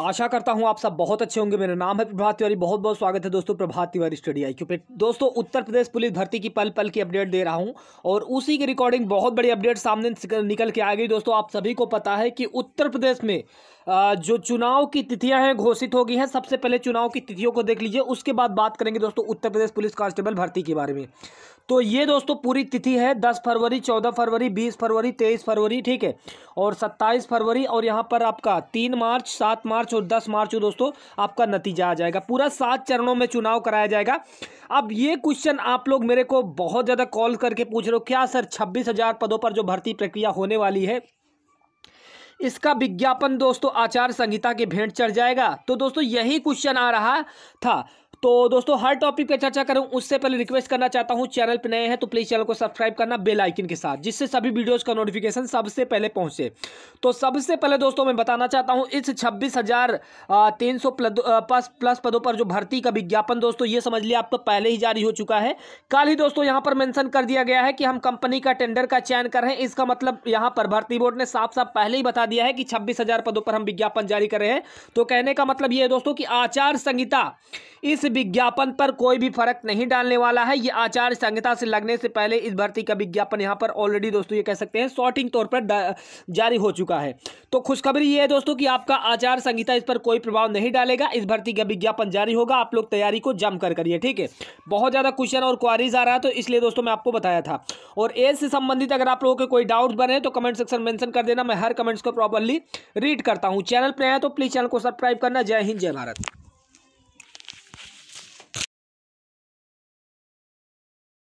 आशा करता हूं आप सब बहुत अच्छे होंगे मेरा नाम है प्रभात तिवारी बहुत बहुत स्वागत है दोस्तों Prabhat Tiwari study I Q पे दोस्तों उत्तर प्रदेश पुलिस भर्ती की पल पल की अपडेट दे रहा हूं और उसी की रिकॉर्डिंग बहुत बड़ी अपडेट सामने निकल के आ गई दोस्तों आप सभी को पता है कि उत्तर प्रदेश में जो चुनाव की तिथियां हैं घोषित हो गई हैं सबसे पहले चुनाव की तिथियों को देख लीजिए उसके बाद बात करेंगे दोस्तों उत्तर प्रदेश पुलिस कांस्टेबल भर्ती के बारे में तो ये दोस्तों पूरी तिथि है दस फरवरी चौदह फरवरी बीस फरवरी तेईस फरवरी ठीक है और सत्ताईस फरवरी और यहाँ पर आपका तीन मार्च सात मार्च और दस मार्च दोस्तों आपका नतीजा आ जाएगा पूरा सात चरणों में चुनाव कराया जाएगा अब ये क्वेश्चन आप लोग मेरे को बहुत ज़्यादा कॉल करके पूछ रहे हो क्या सर छब्बीस पदों पर जो भर्ती प्रक्रिया होने वाली है इसका विज्ञापन दोस्तों आचार संहिता के भेंट चढ़ जाएगा तो दोस्तों यही क्वेश्चन आ रहा था तो दोस्तों हर टॉपिक पे चर्चा करूं उससे पहले रिक्वेस्ट करना चाहता हूं चैनल पर नए हैं तो प्लीज़ चैनल को सब्सक्राइब करना बेल आइकन के साथ जिससे सभी वीडियोस का नोटिफिकेशन सबसे पहले पहुंचे तो सबसे पहले दोस्तों मैं बताना चाहता हूं इस छब्बीस हज़ार तीन सौ प्लस पदों पर जो भर्ती का विज्ञापन दोस्तों ये समझ लिया आपको पहले ही जारी हो चुका है कल ही दोस्तों यहाँ पर मैंशन कर दिया गया है कि हम कंपनी का टेंडर का चयन कर रहे हैं इसका मतलब यहाँ पर भर्ती बोर्ड ने साफ साफ पहले ही बता दिया है कि छब्बीस पदों पर हम विज्ञापन जारी कर रहे हैं तो कहने का मतलब ये है दोस्तों की आचार संहिता इस विज्ञापन पर कोई भी फर्क नहीं डालने वाला है ये आचार संहिता से लगने से पहले इस भर्ती का विज्ञापन यहाँ पर ऑलरेडी दोस्तों ये कह सकते हैं शॉर्टिंग तौर पर जारी हो चुका है तो खुशखबरी ये है दोस्तों कि आपका आचार संहिता इस पर कोई प्रभाव नहीं डालेगा इस भर्ती का विज्ञापन जारी होगा आप लोग तैयारी को जम कर करिए ठीक है बहुत ज़्यादा क्वेश्चन और क्वारीज आ रहा है तो इसलिए दोस्तों मैं आपको बताया था और एज से संबंधित अगर आप लोगों के कोई डाउट बने तो कमेंट सेक्शन मैंशन कर देना मैं हर कमेंट्स को प्रॉपरली रीड करता हूँ चैनल पर आया तो प्लीज़ चैनल को सब्सक्राइब करना जय हिंद जय भारत